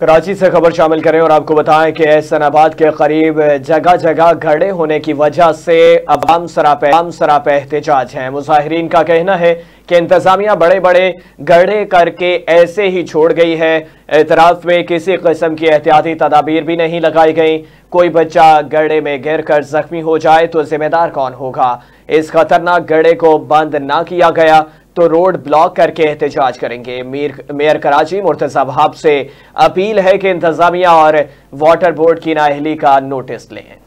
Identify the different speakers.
Speaker 1: कराची से खबर शामिल करें और आपको बताएं कि एहसनाबाद के करीब जगह जगह घड़े होने की वजह से अवाम सरापे आम सरापे एहतजाज हैं मुजाहरीन का कहना है कि इंतजामिया बड़े बड़े गढ़े करके ऐसे ही छोड़ गई है एतराफ में किसी कस्म की एहतियाती तदाबीर भी नहीं लगाई गई कोई बच्चा गड़े में गिर कर जख्मी हो जाए तो जिम्मेदार कौन होगा इस खतरनाक गड़े को बंद ना किया गया तो रोड ब्लॉक करके एहतजाज करेंगे मेयर कराची मुर्तजा वहाब से अपील है कि इंतजामिया और वाटर बोर्ड की नाहली का नोटिस लें